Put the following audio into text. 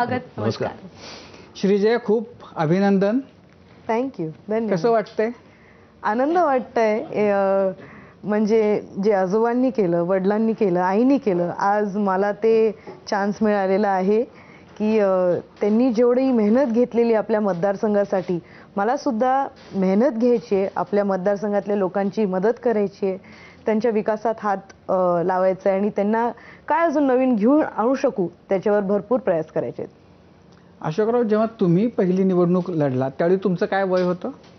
नमस्कार श्रीजय खूप अभिनंदन थँक्यू धन्यवाद कसं वाटतंय आनंद वाटतंय म्हणजे जे आजोबांनी केलं वडिलांनी केलं आईनी केलं आज मला ते चान्स मिळालेला आहे की त्यांनी जेवढी मेहनत घेतलेली आपल्या मतदारसंघासाठी सुद्धा मेहनत घ्यायची आहे आपल्या मतदारसंघातल्या लोकांची मदत करायची आहे त्यांच्या विकासात हात लावायचा आहे आणि त्यांना काय अजून नवीन घेऊन आणू शकू त्याच्यावर भरपूर प्रयास करायचे आहेत अशोकराव जेव्हा तुम्ही पहिली निवडणूक लढला त्यावेळी तुमचं काय वय होतं